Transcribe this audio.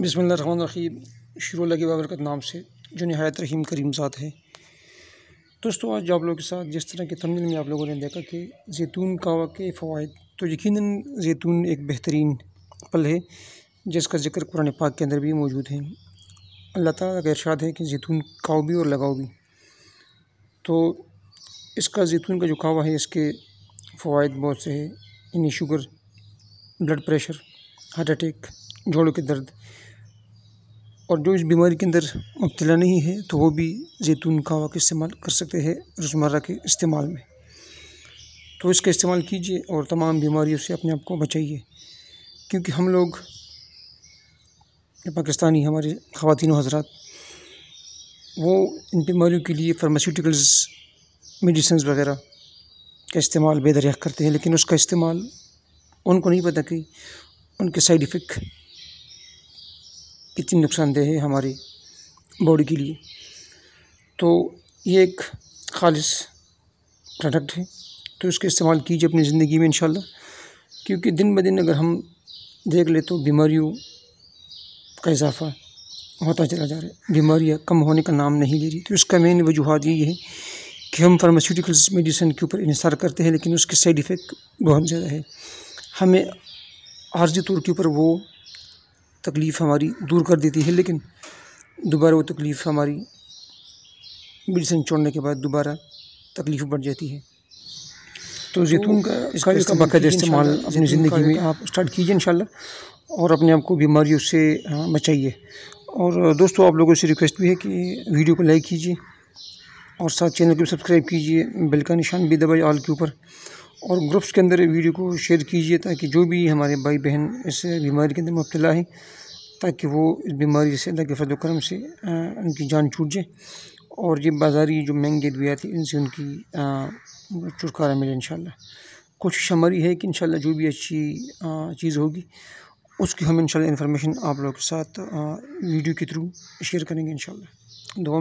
रहीम शुरू लगे बाबरकत नाम से जो नहायत रहीम करीम ज़ात है दोस्तों आज आप लोगों के साथ जिस तरह के तमिल में आप लोगों ने देखा कि जैतून कावा के फ़वाद तो यकीन जैतून एक बेहतरीन पल है जिसका जिक्र कुरान पाक के अंदर भी मौजूद है अल्लाह ताला का इरशाद है कि जैतून काओ भी और लगाओ भी तो इसका जैतून का जो कावा है इसके फ़वाद बहुत से है यानी sugar blood pressure heart attack जोड़ों के दर्द और जो इस बीमारी के अंदर मुबतला नहीं है तो वो भी जैतून का वाक इस्तेमाल कर सकते हैं रोज़मर्रा के इस्तेमाल में तो इसका इस्तेमाल कीजिए और तमाम बीमारियों से अपने आप को बचाइए क्योंकि हम लोग पाकिस्तानी हमारे ख़वान हजरात वो इन बीमारियों के लिए फार्मास्यूटिकल्स मेडिसन्स वगैरह का इस्तेमाल बेदरिया करते हैं लेकिन उसका इस्तेमाल उनको नहीं पता कि उनके साइड इफ़ेक्ट कितनी नुकसानदेह है हमारे बॉडी के लिए तो ये एक खालिश प्रोडक्ट है तो इसका इस्तेमाल कीजिए अपनी ज़िंदगी में इन क्योंकि दिन ब दिन अगर हम देख ले तो बीमारियों का इजाफा होता चला जा रहा है बीमारियाँ कम होने का नाम नहीं ले रही तो इसका मेन वजूहत यही है कि हम फार्मास्यूटिकल्स मेडिसिन के ऊपर इंसार करते हैं लेकिन उसके साइड इफ़ेक्ट बहुत ज़्यादा है हमें आर्जी तौर के ऊपर वो तकलीफ़ हमारी दूर कर देती है लेकिन दोबारा वो तकलीफ़ हमारी मेडिसिन छोड़ने के बाद दोबारा तकलीफ बढ़ जाती है तो, तो जैतून का इसका इसका बाकायदा इस्तेमाल अपनी ज़िंदगी में आप स्टार्ट कीजिए इन और अपने आप को बीमारियों से हाँ, बचाइए और दोस्तों आप लोगों से रिक्वेस्ट भी है कि वीडियो को लाइक कीजिए और साथ चैनल को सब्सक्राइब कीजिए बेल का निशान भी दबाइए ऑल के ऊपर और ग्रुप्स के अंदर वीडियो को शेयर कीजिए ताकि जो भी हमारे भाई बहन इस बीमारी के अंदर मुबतला है ताकि वो इस बीमारी से अल्लाह के फजल करम से आ, उनकी जान छूट जाए और ये बाज़ारी जो महंगे अद्वियात थी इनसे उनकी छुटकारा मिले इन कोशिश हमारी है कि इन जो भी अच्छी चीज़ होगी उसकी हम इन इंफॉर्मेशन आप लोगों के साथ आ, वीडियो के थ्रू शेयर करेंगे इन दुआ